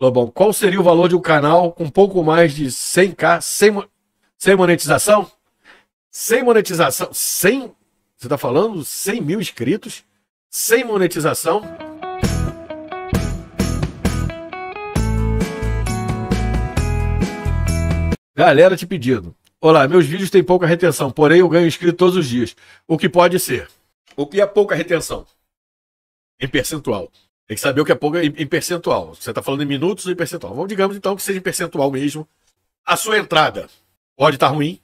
Lobão, qual seria o valor de um canal com pouco mais de 100k sem, sem monetização? Sem monetização, sem. Você está falando 100 mil inscritos, sem monetização. Galera te pedindo. Olá, meus vídeos têm pouca retenção, porém eu ganho inscrito todos os dias. O que pode ser? O que é pouca retenção? Em percentual. Tem que saber o que é pouco em percentual. Você está falando em minutos ou em percentual? Vamos, digamos então que seja em percentual mesmo. A sua entrada pode estar tá ruim,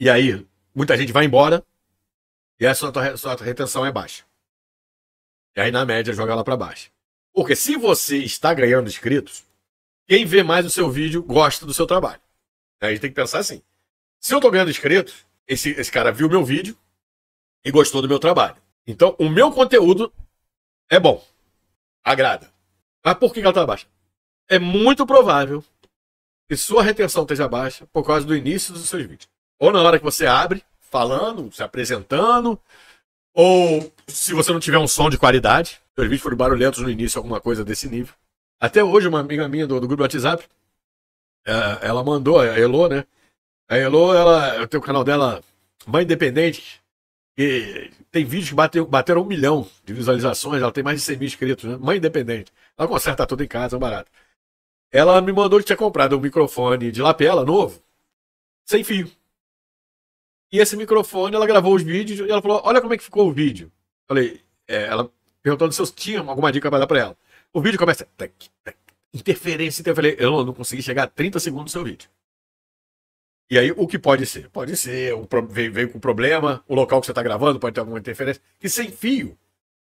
e aí muita gente vai embora, e a sua, a sua retenção é baixa. E aí, na média, joga lá para baixo. Porque se você está ganhando inscritos, quem vê mais o seu vídeo gosta do seu trabalho. Né, a gente tem que pensar assim. Se eu estou ganhando inscritos, esse, esse cara viu meu vídeo e gostou do meu trabalho. Então, o meu conteúdo é bom agrada. Mas por que ela está baixa? É muito provável que sua retenção esteja baixa por causa do início dos seus vídeos. Ou na hora que você abre, falando, se apresentando, ou se você não tiver um som de qualidade, seus vídeos foram barulhentos no início, alguma coisa desse nível. Até hoje, uma amiga minha do, do grupo do WhatsApp, é, ela mandou, a Elo, né? A Elo, ela, eu tenho o canal dela, Mãe Independente, e tem vídeos que bateram, bateram um milhão de visualizações, ela tem mais de 100 mil inscritos, né? Mãe independente. Ela conserta tudo em casa, é um barato. Ela me mandou que tinha comprado um microfone de lapela novo, sem fio. E esse microfone, ela gravou os vídeos e ela falou: Olha como é que ficou o vídeo. Falei, é, ela perguntando se eu tinha alguma dica para dar para ela. O vídeo começa. Tac, tac, interferência, interferência. Eu não, não consegui chegar a 30 segundos do seu vídeo. E aí, o que pode ser? Pode ser, o pro... veio, veio com problema, o local que você está gravando pode ter alguma interferência. E sem fio,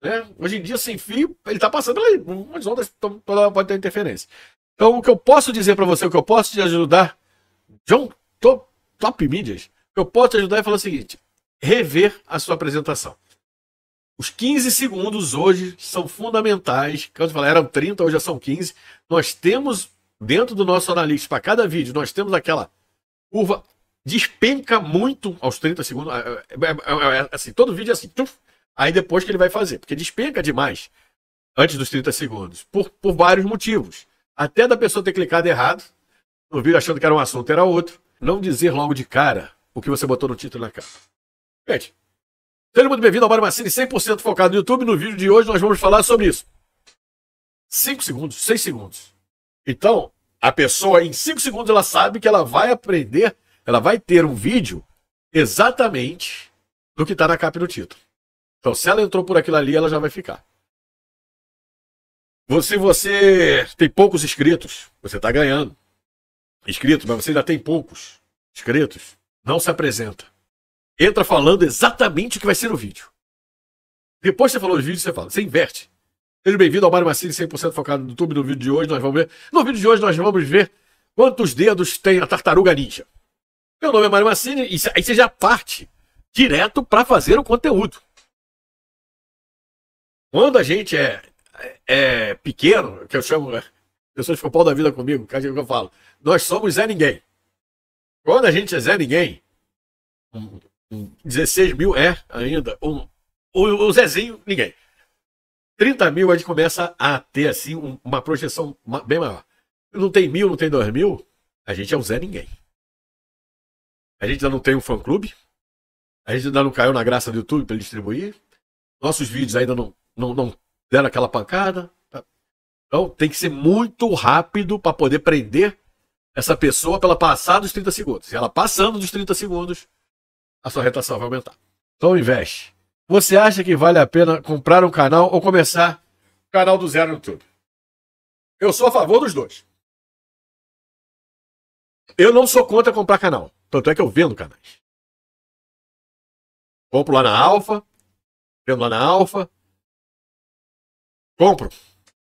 né? Hoje em dia, sem fio, ele está passando ali, umas ondas então, toda pode ter interferência. Então, o que eu posso dizer para você, o que eu posso te ajudar, John Top, top Mídias, eu posso te ajudar é falar o seguinte: rever a sua apresentação. Os 15 segundos hoje são fundamentais. Quando eu falei, eram 30, hoje já são 15. Nós temos, dentro do nosso analista, para cada vídeo, nós temos aquela curva despenca muito aos 30 segundos. É, é, é, assim, todo vídeo é assim. Tchuf, aí depois que ele vai fazer, porque despenca demais antes dos 30 segundos, por, por vários motivos. Até da pessoa ter clicado errado, no vídeo achando que era um assunto, era outro. Não dizer logo de cara o que você botou no título na capa. Gente, seja muito bem-vindo ao Mário Massini 100% focado no YouTube. No vídeo de hoje nós vamos falar sobre isso. 5 segundos, 6 segundos. Então, a pessoa, em 5 segundos, ela sabe que ela vai aprender, ela vai ter um vídeo exatamente do que está na capa do título. Então, se ela entrou por aquilo ali, ela já vai ficar. Se você tem poucos inscritos, você está ganhando inscritos, mas você ainda tem poucos inscritos, não se apresenta. Entra falando exatamente o que vai ser o vídeo. Depois que você falou os vídeos, você fala, você inverte. Seja bem-vindo ao Mário Massini 100% focado no YouTube. No vídeo de hoje nós vamos ver. No vídeo de hoje nós vamos ver quantos dedos tem a tartaruga ninja. Meu nome é Mário Massini e aí você já parte direto para fazer o conteúdo. Quando a gente é, é pequeno, que eu chamo, pessoas é, ficam pau da vida comigo, que é o que eu falo, nós somos Zé Ninguém. Quando a gente é Zé Ninguém, 16 mil é ainda. O, o, o Zezinho, ninguém. 30 mil a gente começa a ter assim uma projeção bem maior. Não tem mil, não tem dois mil, a gente é um Zé Ninguém. A gente ainda não tem um fã-clube, a gente ainda não caiu na graça do YouTube para distribuir, nossos vídeos ainda não, não, não deram aquela pancada. Tá? Então tem que ser muito rápido para poder prender essa pessoa para ela passar dos 30 segundos. Se ela passando dos 30 segundos, a sua retação vai aumentar. Então investe. Você acha que vale a pena comprar um canal ou começar o canal do zero no YouTube? Eu sou a favor dos dois. Eu não sou contra comprar canal. Tanto é que eu vendo canais. Compro lá na Alfa. Vendo lá na Alfa. Compro.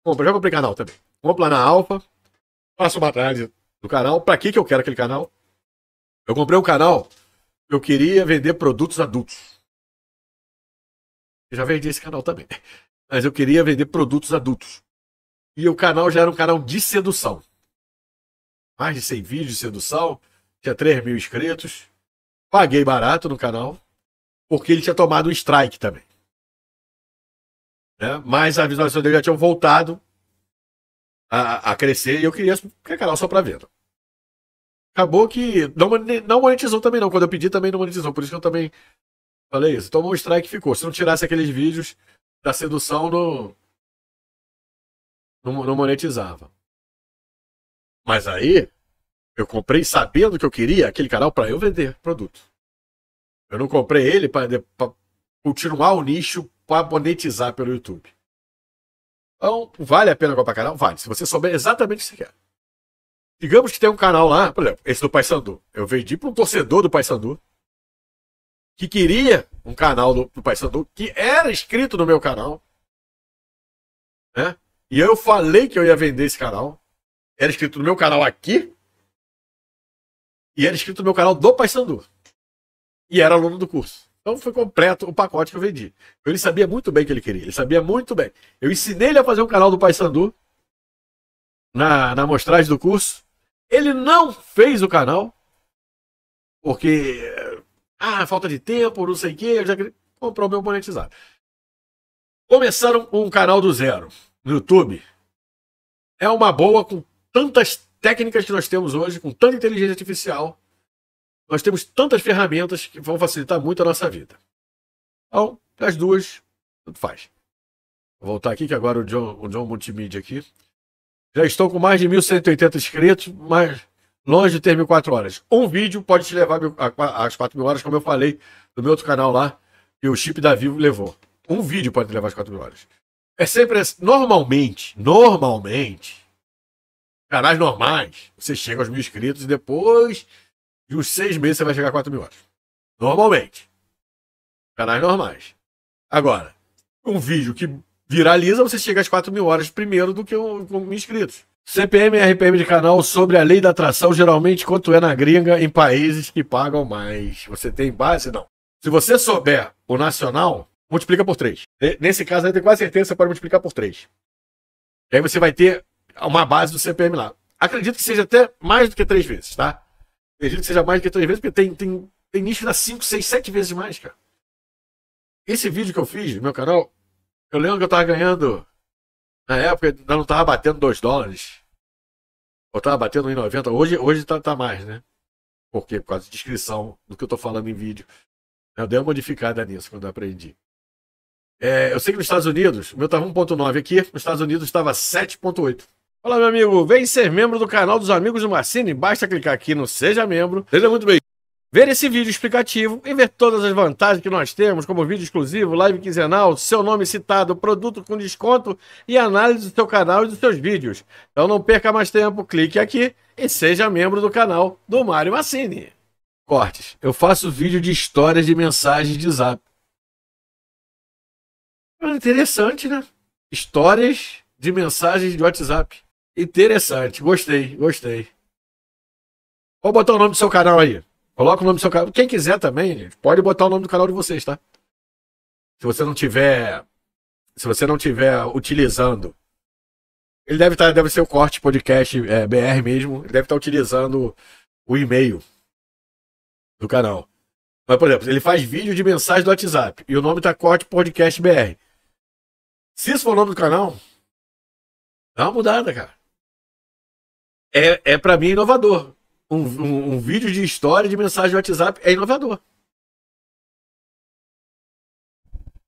Compro. Já comprei canal também. Compro lá na Alfa. Faço uma análise do canal. Pra que, que eu quero aquele canal? Eu comprei um canal. Eu queria vender produtos adultos. Eu já vendi esse canal também. Mas eu queria vender produtos adultos. E o canal já era um canal de sedução. Mais de 100 vídeos de sedução. Tinha 3 mil inscritos. Paguei barato no canal. Porque ele tinha tomado um strike também. Né? Mas as visualizações dele já tinham voltado a, a crescer. E eu queria que canal só para venda. Acabou que não, não monetizou também não. Quando eu pedi também não monetizou. Por isso que eu também Falei isso. Tomou então um strike e ficou. Se não tirasse aqueles vídeos da sedução, não, não, não monetizava. Mas aí, eu comprei sabendo que eu queria aquele canal para eu vender produto. Eu não comprei ele para continuar o nicho para monetizar pelo YouTube. Então, vale a pena comprar canal? Vale. Se você souber exatamente o que você quer. Digamos que tem um canal lá, por exemplo, esse do Paysandu. Eu vendi para um torcedor do Paysandu que queria um canal do, do Paysandu, que era inscrito no meu canal. Né? E eu falei que eu ia vender esse canal. Era inscrito no meu canal aqui. E era inscrito no meu canal do Paysandu. E era aluno do curso. Então foi completo o pacote que eu vendi. Então, ele sabia muito bem o que ele queria. Ele sabia muito bem. Eu ensinei ele a fazer um canal do Paysandu na, na amostragem do curso. Ele não fez o canal, porque ah, falta de tempo, não sei o quê. Eu já queria comprar o meu monetizado. Começaram um canal do zero no YouTube. É uma boa com tantas técnicas que nós temos hoje, com tanta inteligência artificial. Nós temos tantas ferramentas que vão facilitar muito a nossa vida. Então, as duas, tudo faz. Vou voltar aqui, que agora o John, o John Multimídia aqui. Já estou com mais de 1.180 inscritos, mais, longe de ter mil quatro horas. Um vídeo pode te levar às quatro mil horas, como eu falei no meu outro canal lá, e o chip da Vivo levou. Um vídeo pode te levar às quatro mil horas. É sempre assim. Normalmente, normalmente, canais normais, você chega aos mil inscritos e depois de uns seis meses você vai chegar a quatro mil horas. Normalmente. Canais normais. Agora, um vídeo que viraliza, você chega às quatro mil horas primeiro do que um, com inscritos. CPM e RPM de canal sobre a lei da atração, geralmente quanto é na gringa, em países que pagam mais. Você tem base? Não. Se você souber o nacional, multiplica por 3. Nesse caso, eu tenho quase certeza que você pode multiplicar por 3. E aí você vai ter uma base do CPM lá. Acredito que seja até mais do que 3 vezes, tá? Acredito que seja mais do que 3 vezes, porque tem, tem, tem nicho que dá 5, 6, 7 vezes mais, cara. Esse vídeo que eu fiz no meu canal, eu lembro que eu tava ganhando na época ainda não tava batendo 2 dólares. Ou tava batendo 1,90. Hoje, hoje tá, tá, mais, né? Por quê? Por causa de descrição do que eu tô falando em vídeo. Eu dei uma modificada nisso quando eu aprendi. É, eu sei que nos Estados Unidos, o meu tava 1,9 aqui, nos Estados Unidos estava 7,8. Olá, meu amigo. Vem ser membro do canal dos Amigos do Marcine. Basta clicar aqui no Seja Membro. Seja muito bem. Ver esse vídeo explicativo e ver todas as vantagens que nós temos, como vídeo exclusivo, live quinzenal, seu nome citado, produto com desconto e análise do seu canal e dos seus vídeos. Então não perca mais tempo, clique aqui e seja membro do canal do Mário Massini. Cortes. Eu faço vídeo de histórias de mensagens de zap. É interessante, né? Histórias de mensagens de WhatsApp. Interessante. Gostei, gostei. Vou botar o nome do seu canal aí. Coloca o nome do seu canal. Quem quiser também, pode botar o nome do canal de vocês, tá? Se você não tiver. Se você não tiver utilizando. Ele deve estar, tá, deve ser o corte podcast é, BR mesmo. Ele deve estar tá utilizando o e-mail do canal. Mas, por exemplo, ele faz vídeo de mensagem do WhatsApp e o nome tá corte podcast BR. Se isso for o nome do canal, dá uma mudada, cara. É, é para mim inovador um, um, um vídeo de história de mensagem de WhatsApp é inovador.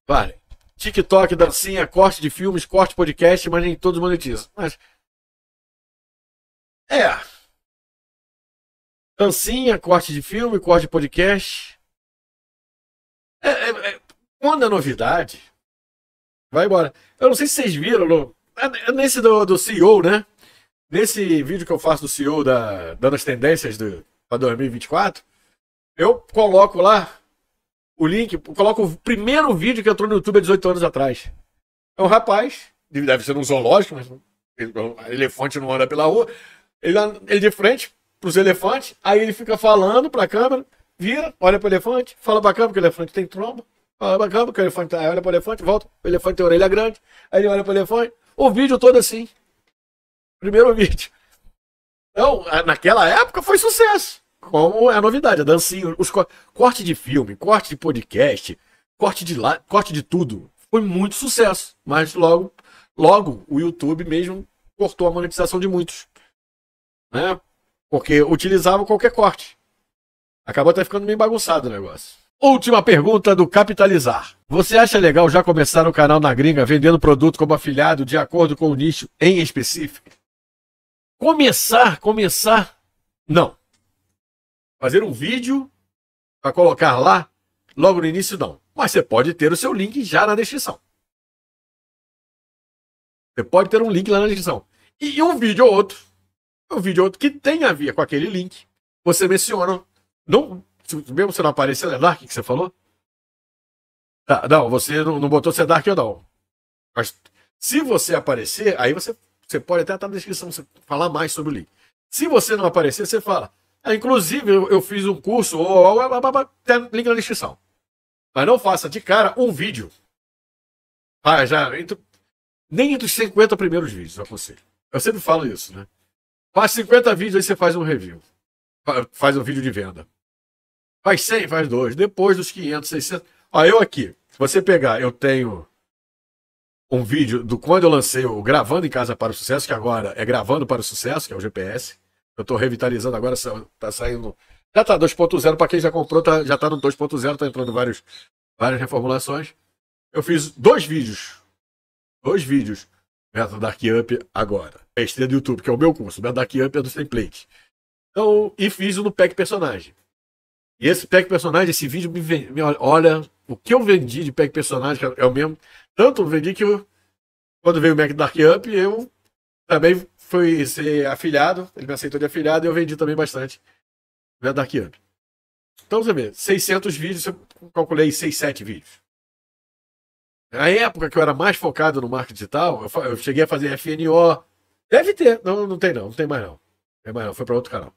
Vale. TikTok, dancinha, corte de filmes, corte podcast, mas nem todos monetizam. Mas. É. Dancinha, corte de filme, corte de podcast. É, é, é, quando é novidade. Vai embora. Eu não sei se vocês viram, no, é, é nesse do, do CEO, né? Nesse vídeo que eu faço do CEO da, dando as tendências para 2024, eu coloco lá o link, coloco o primeiro vídeo que entrou no YouTube há 18 anos atrás. É um rapaz, deve ser um zoológico, mas elefante não anda pela rua. Ele, ele de frente para os elefantes, aí ele fica falando para a câmera, vira, olha para o elefante, fala para a câmera que o elefante tem tromba, fala para a câmera que o elefante tá, olha para o elefante, volta, o elefante tem orelha grande, aí ele olha para o elefante. O vídeo todo assim primeiro vídeo. Então, naquela época foi sucesso. Como é a novidade, a dancinha, os co corte de filme, corte de podcast, corte de lá, corte de tudo. Foi muito sucesso, mas logo logo o YouTube mesmo cortou a monetização de muitos. Né? Porque utilizavam qualquer corte. Acabou até ficando meio bagunçado o negócio. Última pergunta do Capitalizar. Você acha legal já começar o canal na gringa vendendo produto como afiliado de acordo com o nicho em específico? Começar, começar, não. Fazer um vídeo para colocar lá logo no início, não. Mas você pode ter o seu link já na descrição. Você pode ter um link lá na descrição. E um vídeo ou outro, um vídeo ou outro que tem a ver com aquele link, você menciona. Não, mesmo se não aparecer, é Dark que você falou? Tá, não, você não, não botou ser é Dark ou não. Mas se você aparecer, aí você você pode até estar na descrição, você falar mais sobre o link. Se você não aparecer, você fala. Ah, inclusive, eu, eu, fiz um curso, ou, ou, ou, tem link na descrição. Mas não faça de cara um vídeo. Ah, já, entre, nem entre os 50 primeiros vídeos, eu aconselho. Eu sempre falo isso, né? Faz 50 vídeos, aí você faz um review. Faz um vídeo de venda. Faz 100, faz dois. Depois dos 500, 600. Ó, ah, eu aqui. Se você pegar, eu tenho um vídeo do quando eu lancei o Gravando em Casa para o Sucesso, que agora é Gravando para o Sucesso, que é o GPS. Eu estou revitalizando agora, está saindo. Já está 2.0, para quem já comprou, tá, já está no 2.0, está entrando vários, várias reformulações. Eu fiz dois vídeos. Dois vídeos. Método Dark Up agora. É estreia do YouTube, que é o meu curso. Método Dark Up é do template. Então, e fiz o um do pack personagem. E esse pack personagem, esse vídeo me, me olha, o que eu vendi de pack personagem, é o mesmo, tanto vendi que eu, quando veio o Mac Dark Up, eu também fui ser afiliado, ele me aceitou de afiliado e eu vendi também bastante o Mac Dark Up. Então você vê, 600 vídeos, eu calculei 6, 7 vídeos. Na época que eu era mais focado no marketing digital, eu, eu cheguei a fazer FNO. Deve ter, não, não tem não, não tem mais não. Não tem mais não, foi para outro canal.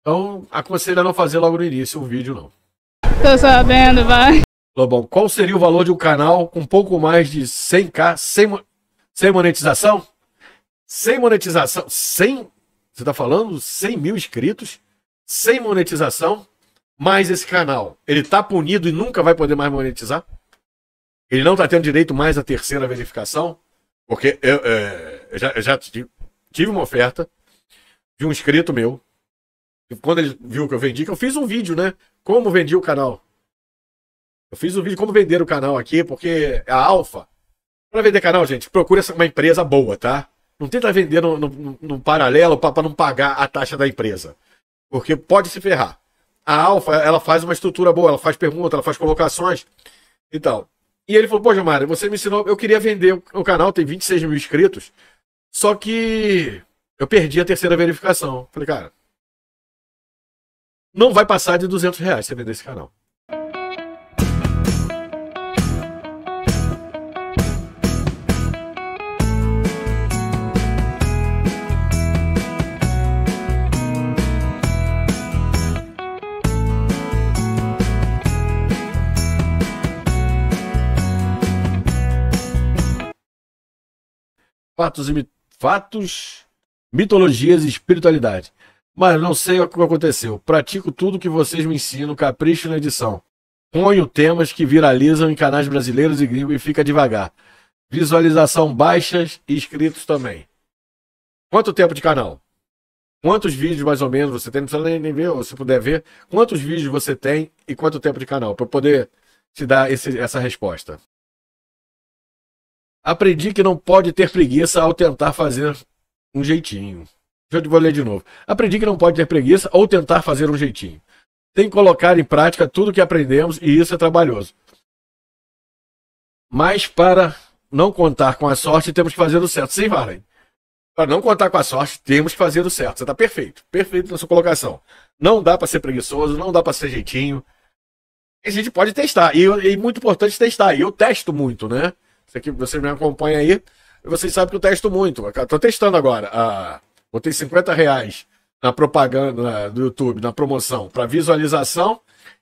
Então, aconselho a não fazer logo no início um vídeo não. Tô sabendo, vai. Lobão, qual seria o valor de um canal com um pouco mais de 100k sem, sem monetização? Sem monetização, sem. Você está falando 100 mil inscritos, sem monetização, mais esse canal. Ele está punido e nunca vai poder mais monetizar? Ele não está tendo direito mais à terceira verificação? Porque eu, é, eu já, eu já tive uma oferta de um inscrito meu. Quando ele viu que eu vendi, que eu fiz um vídeo, né? Como vendi o canal. Eu fiz o um vídeo como vender o canal aqui, porque é a Alfa. Para vender canal, gente, procura uma empresa boa, tá? Não tenta vender num, paralelo para não pagar a taxa da empresa. Porque pode se ferrar. A Alfa, ela faz uma estrutura boa, ela faz perguntas, ela faz colocações e tal. E ele falou: Pô, Mário, você me ensinou. Eu queria vender o canal, tem 26 mil inscritos. Só que eu perdi a terceira verificação. Falei, cara, não vai passar de 200 reais você vender esse canal. fatos, e, fatos, mitologias e espiritualidade. Mas não sei o que aconteceu. Pratico tudo que vocês me ensinam, capricho na edição. Ponho temas que viralizam em canais brasileiros e gringos e fica devagar. Visualização baixas e inscritos também. Quanto tempo de canal? Quantos vídeos mais ou menos você tem? Não precisa nem, ver, ou se puder ver. Quantos vídeos você tem e quanto tempo de canal? Para poder te dar esse, essa resposta. Aprendi que não pode ter preguiça ao tentar fazer um jeitinho. Deixa eu vou ler de novo. Aprendi que não pode ter preguiça ou tentar fazer um jeitinho. Tem que colocar em prática tudo que aprendemos e isso é trabalhoso. Mas para não contar com a sorte, temos que fazer o certo. Sim, Marlene. Para não contar com a sorte, temos que fazer o certo. Você está perfeito. Perfeito na sua colocação. Não dá para ser preguiçoso, não dá para ser jeitinho. A gente pode testar. E, é muito importante testar. E eu testo muito, né? Você aqui, vocês me acompanham aí. Vocês sabem que eu testo muito. Estou testando agora. Ah, botei 50 reais na propaganda do YouTube, na promoção, para visualização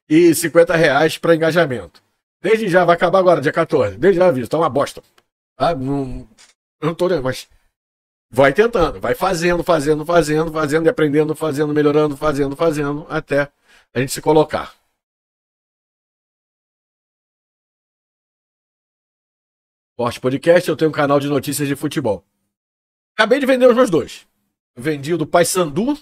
e 50 reais para engajamento. Desde já, vai acabar agora, dia 14. Desde já aviso, tá uma bosta. Ah, não, não tô nem, mas vai tentando, vai fazendo, fazendo, fazendo, fazendo, e aprendendo, fazendo, melhorando, fazendo, fazendo, até a gente se colocar. Forte Podcast, eu tenho um canal de notícias de futebol. Acabei de vender os meus dois. Vendi o do Paysandu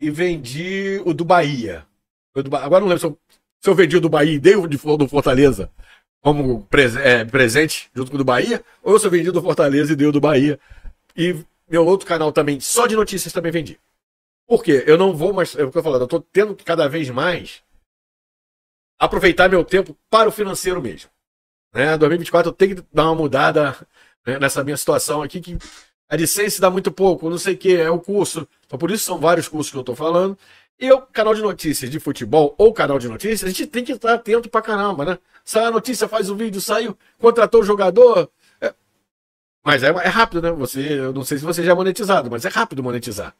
e vendi o do Bahia. Do... Agora não lembro se eu... se eu, vendi o do Bahia e dei o de... do Fortaleza como é, presente junto com o do Bahia, ou se eu vendi o do Fortaleza e dei o do Bahia. E meu outro canal também, só de notícias, também vendi. Por quê? Eu não vou mais. É o que eu falando, eu tô tendo que cada vez mais aproveitar meu tempo para o financeiro mesmo. Né? 2024 eu tenho que dar uma mudada né, nessa minha situação aqui, que a licença dá muito pouco, não sei o que, é o curso. Então, por isso são vários cursos que eu estou falando. E o canal de notícias de futebol ou canal de notícias, a gente tem que estar atento pra caramba, né? Sai a notícia, faz o vídeo, saiu, contratou o jogador. É... Mas é, é, rápido, né? Você, eu não sei se você já é monetizado, mas é rápido monetizar.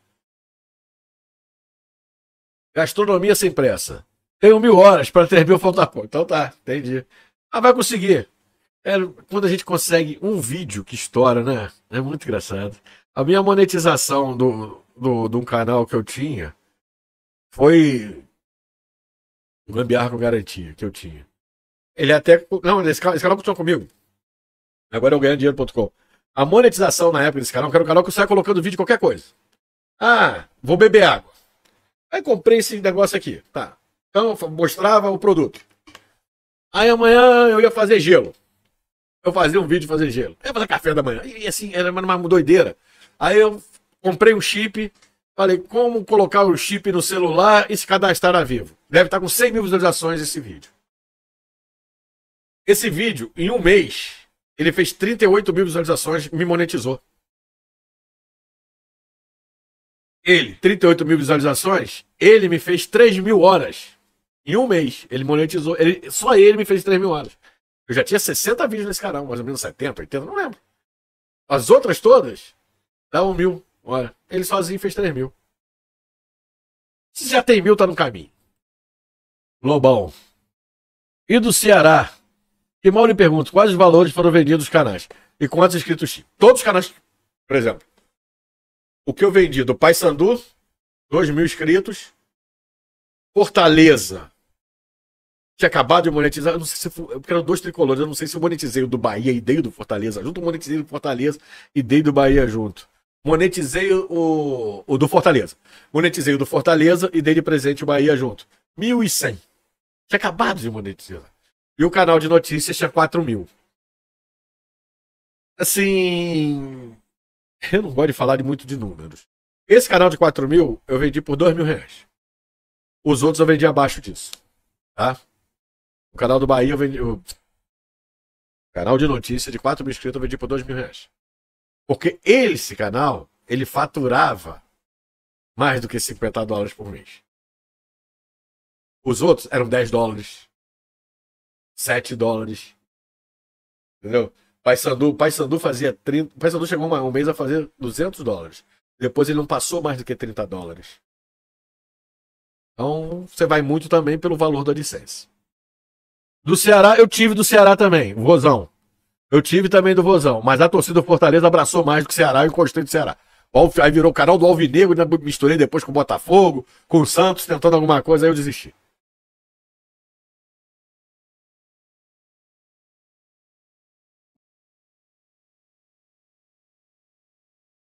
Gastronomia sem pressa. Tenho mil horas para ter mil faltar pouco. Então tá, entendi. Ah, vai conseguir. É, quando a gente consegue um vídeo que estoura, né? É muito engraçado. A minha monetização do, do, um canal que eu tinha foi o Gambiarra com Garantia, que eu tinha. Ele até. Não, esse canal, esse canal continua comigo. Agora eu ganho dinheiro.com. A monetização na época desse canal, que era um canal que eu saia colocando vídeo de qualquer coisa. Ah, vou beber água. Aí comprei esse negócio aqui. Tá. Então mostrava o produto. Aí amanhã eu ia fazer gelo. Eu fazia um vídeo fazer gelo. Eu ia fazer café da manhã. E assim, era uma doideira. Aí eu comprei um chip. Falei, como colocar o chip no celular e se cadastrar a vivo? Deve estar com 100 mil visualizações esse vídeo. Esse vídeo, em um mês, ele fez 38 mil visualizações, me monetizou. Ele, 38 mil visualizações, ele me fez 3 mil horas em um mês, ele monetizou. Ele, só ele me fez 3 mil horas. Eu já tinha 60 vídeos nesse canal, mais ou menos 70, 80, não lembro. As outras todas davam mil olha, Ele sozinho fez 3 mil. Se já tem mil, tá no caminho. Lobão. E do Ceará? E mal lhe pergunto, quais os valores foram vendidos os canais? E quantos inscritos tinha? Todos os canais, por exemplo. O que eu vendi do Paysandu, 2 mil inscritos. Fortaleza, tinha acabado de monetizar, eu não sei se foi, porque eram dois tricolores, eu não sei se eu monetizei o do Bahia e dei o do Fortaleza junto, eu monetizei o do Fortaleza e dei do Bahia junto. Monetizei o, o do Fortaleza. Monetizei o do Fortaleza e dei de presente o Bahia junto. 1.100. Tinha acabado de monetizar. E o canal de notícias tinha 4 mil. Assim. Eu não gosto de falar de muito de números. Esse canal de 4 mil eu vendi por 2 mil reais. Os outros eu vendi abaixo disso. Tá? O canal do Bahia eu vendi. O canal de notícia de 4 mil inscritos eu vendi por 2 mil reais. Porque esse canal, ele faturava mais do que 50 dólares por mês. Os outros eram 10 dólares, 7 dólares. Entendeu? Pai Sandu fazia 30. Paysandu chegou um mês a fazer 200 dólares. Depois ele não passou mais do que 30 dólares. Então você vai muito também pelo valor da licença. Do Ceará, eu tive do Ceará também, o Rosão. Eu tive também do Rosão, mas a torcida do Fortaleza abraçou mais do que o Ceará e encostei do Ceará. Aí virou o canal do Alvinegro, né, misturei depois com o Botafogo, com o Santos, tentando alguma coisa, aí eu desisti.